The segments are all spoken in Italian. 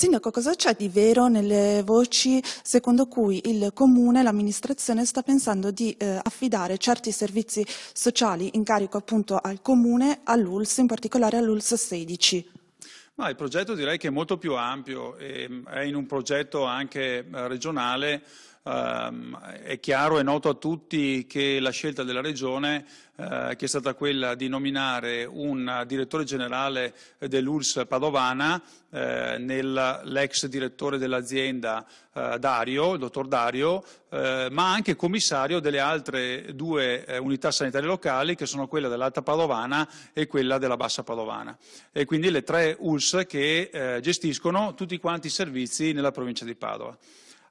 Sindaco, cosa c'è di vero nelle voci secondo cui il Comune, l'amministrazione sta pensando di eh, affidare certi servizi sociali in carico appunto al Comune, all'ULS, in particolare all'ULS 16? Ma il progetto direi che è molto più ampio, ehm, è in un progetto anche eh, regionale Ehm, è chiaro e noto a tutti che la scelta della Regione, eh, che è stata quella di nominare un direttore generale dell'URSS Padovana, eh, nell'ex direttore dell'azienda eh, Dario, il dottor Dario, eh, ma anche commissario delle altre due eh, unità sanitarie locali, che sono quella dell'Alta Padovana e quella della Bassa Padovana. E quindi le tre URSS che eh, gestiscono tutti quanti i servizi nella provincia di Padova.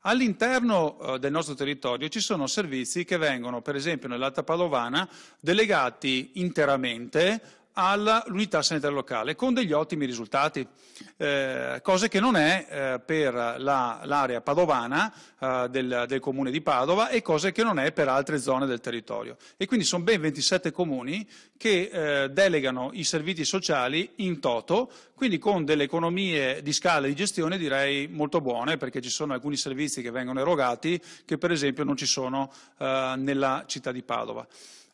All'interno eh, del nostro territorio ci sono servizi che vengono, per esempio nell'Alta Padovana, delegati interamente all'unità sanitaria locale con degli ottimi risultati, eh, cosa che non è eh, per la, l'area padovana eh, del, del, comune di Padova e cosa che non è per altre zone del territorio. E quindi sono ben 27 comuni che eh, delegano i servizi sociali in toto, quindi con delle economie di scala e di gestione direi molto buone perché ci sono alcuni servizi che vengono erogati che per esempio non ci sono eh, nella città di Padova.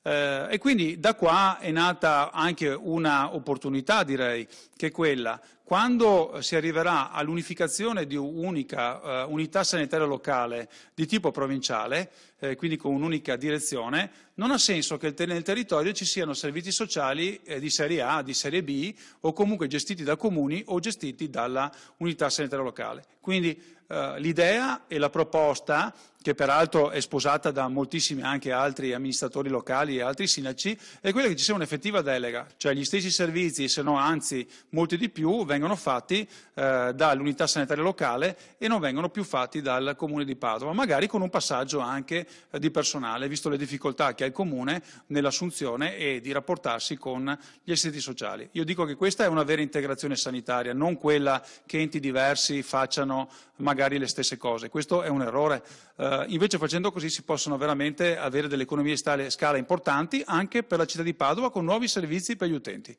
Eh, e quindi da qua è nata anche un'opportunità, direi, che è quella quando si arriverà all'unificazione di un'unica uh, unità sanitaria locale di tipo provinciale, eh, quindi con un'unica direzione, non ha senso che nel territorio ci siano servizi sociali eh, di serie A, di serie B o comunque gestiti da comuni o gestiti dalla unità sanitaria locale. Quindi eh, l'idea e la proposta, che peraltro è sposata da moltissimi anche altri amministratori locali e altri sindaci, è quella che ci sia un'effettiva delega, cioè gli stessi servizi, se no anzi molti di più, vengono vengono fatti eh, dall'unità sanitaria locale e non vengono più fatti dal comune di Padova, magari con un passaggio anche eh, di personale, visto le difficoltà che ha il comune nell'assunzione e di rapportarsi con gli assistenti sociali. Io dico che questa è una vera integrazione sanitaria, non quella che enti diversi facciano magari le stesse cose. Questo è un errore. Eh, invece facendo così si possono veramente avere delle economie di scala importanti anche per la città di Padova con nuovi servizi per gli utenti.